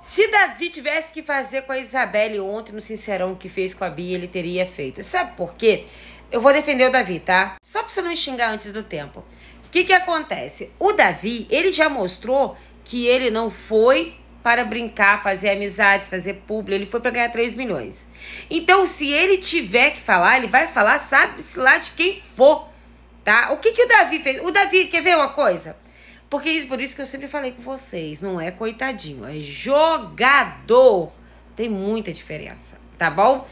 Se Davi tivesse que fazer com a Isabelle ontem no Sincerão que fez com a Bia, ele teria feito. Sabe por quê? Eu vou defender o Davi, tá? Só pra você não me xingar antes do tempo. O que que acontece? O Davi, ele já mostrou que ele não foi para brincar, fazer amizades, fazer público, ele foi para ganhar 3 milhões. Então, se ele tiver que falar, ele vai falar, sabe-se lá de quem for, tá? O que que o Davi fez? O Davi, quer ver uma coisa? Porque por isso que eu sempre falei com vocês, não é coitadinho, é jogador. Tem muita diferença, tá bom?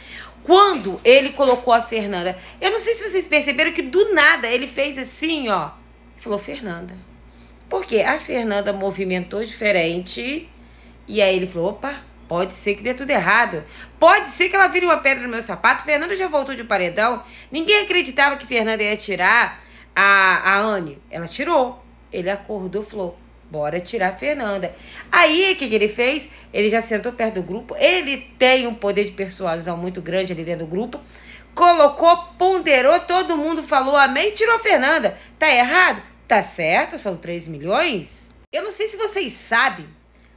Quando ele colocou a Fernanda, eu não sei se vocês perceberam que do nada ele fez assim, ó. Falou, Fernanda. Porque a Fernanda movimentou diferente. E aí ele falou: opa, pode ser que dê tudo errado. Pode ser que ela vire uma pedra no meu sapato. Fernanda já voltou de paredão. Ninguém acreditava que Fernanda ia tirar a, a Anne. Ela tirou. Ele acordou e falou: bora tirar a Fernanda. Aí, o que, que ele fez? Ele já sentou perto do grupo. Ele tem um poder de persuasão muito grande ali dentro do grupo. Colocou, ponderou, todo mundo falou amém, tirou a Fernanda. Tá errado? Tá certo, são 3 milhões. Eu não sei se vocês sabem,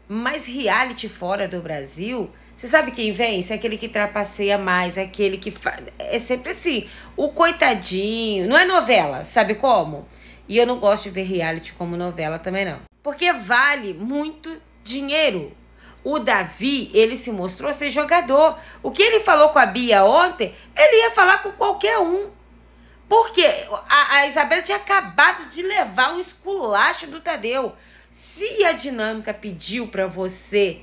mas reality fora do Brasil você sabe quem vence? É aquele que trapaceia mais, é aquele que. faz. É sempre assim. O coitadinho. Não é novela, sabe como? E eu não gosto de ver reality como novela também não. Porque vale muito dinheiro. O Davi, ele se mostrou ser jogador. O que ele falou com a Bia ontem, ele ia falar com qualquer um. Porque a, a Isabela tinha acabado de levar um esculacho do Tadeu. Se a dinâmica pediu para você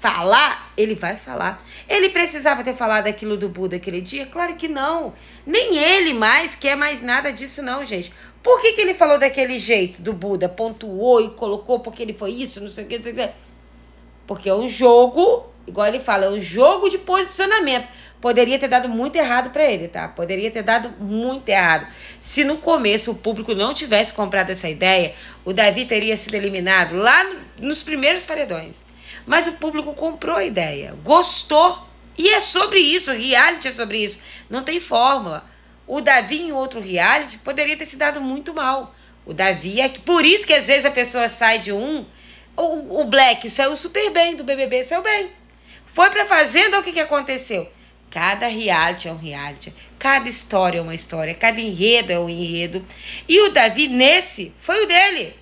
falar, ele vai falar. Ele precisava ter falado aquilo do Buda aquele dia? Claro que não. Nem ele mais quer mais nada disso, não, gente. Por que, que ele falou daquele jeito do Buda? Pontuou e colocou porque ele foi isso, não sei o que, não sei o que. Porque é um jogo, igual ele fala, é um jogo de posicionamento. Poderia ter dado muito errado para ele, tá? Poderia ter dado muito errado. Se no começo o público não tivesse comprado essa ideia, o Davi teria sido eliminado lá nos primeiros paredões. Mas o público comprou a ideia, gostou. E é sobre isso, reality é sobre isso. Não tem fórmula. O Davi em outro reality poderia ter se dado muito mal. O Davi é por isso que às vezes a pessoa sai de um. O, o Black saiu super bem do BBB, saiu bem. Foi pra Fazenda, o que, que aconteceu? Cada reality é um reality, cada história é uma história, cada enredo é um enredo. E o Davi, nesse, foi o dele.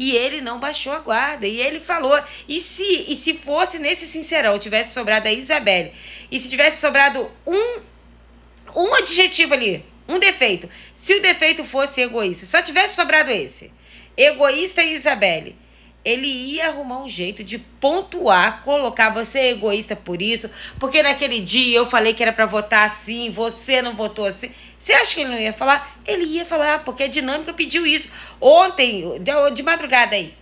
E ele não baixou a guarda. E ele falou. E se, e se fosse nesse sincerão, tivesse sobrado a Isabelle, e se tivesse sobrado um, um adjetivo ali, um defeito. Se o defeito fosse egoísta, só tivesse sobrado esse. Egoísta e é Isabelle ele ia arrumar um jeito de pontuar, colocar você é egoísta por isso, porque naquele dia eu falei que era para votar assim, você não votou assim. Você acha que ele não ia falar? Ele ia falar, porque a dinâmica pediu isso. Ontem, de, madrugada aí.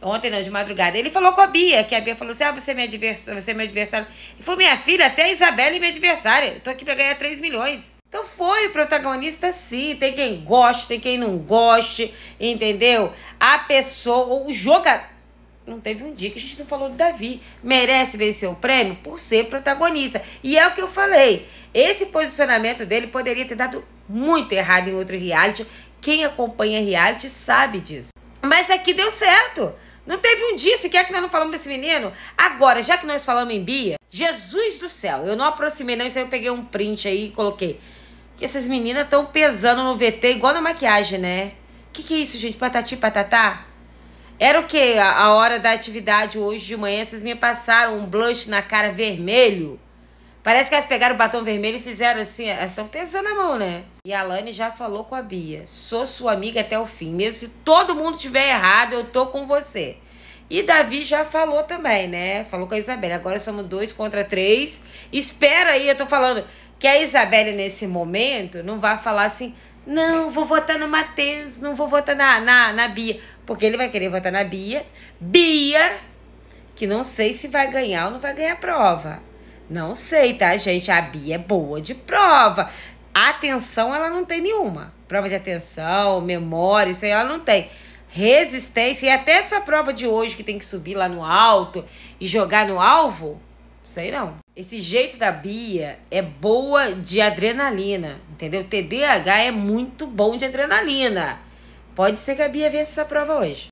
Ontem não, de madrugada. Ele falou com a Bia, que a Bia falou assim: ah, você é minha adversária, você é meu adversário. Ele falou: minha filha, até a Isabela é minha adversária. Eu tô aqui pra ganhar 3 milhões. Então foi o protagonista sim, tem quem goste, tem quem não goste, entendeu? A pessoa, o jogador, não teve um dia que a gente não falou do Davi, merece vencer o prêmio por ser protagonista. E é o que eu falei, esse posicionamento dele poderia ter dado muito errado em outro reality, quem acompanha reality sabe disso. Mas aqui deu certo. Não teve um dia sequer que nós não falamos desse menino. Agora, já que nós falamos em Bia, Jesus do céu, eu não aproximei não, isso aí eu peguei um print aí e coloquei que essas meninas estão pesando no VT igual na maquiagem, né? Que que é isso, gente? Patati patatá? Era o quê? A, a hora da atividade hoje de manhã, essas me passaram um blush na cara vermelho. Parece que elas pegaram o batom vermelho e fizeram assim, elas estão pesando a mão, né? E a Lani já falou com a Bia: sou sua amiga até o fim. Mesmo se todo mundo tiver errado, eu tô com você. E Davi já falou também, né? Falou com a Isabelle. Agora somos dois contra três. Espera aí, eu tô falando. Que a Isabelle, nesse momento, não vai falar assim: não, vou votar no Matheus, não vou votar na, na, na Bia. Porque ele vai querer votar na Bia. Bia, que não sei se vai ganhar ou não vai ganhar a prova. Não sei, tá, gente? A Bia é boa de prova. Atenção, ela não tem nenhuma. Prova de atenção, memória, isso aí ela não tem. Resistência, e até essa prova de hoje que tem que subir lá no alto e jogar no alvo, Sei não. Esse jeito da Bia é boa de adrenalina, entendeu? TDAH é muito bom de adrenalina. Pode ser que a Bia vença essa prova hoje.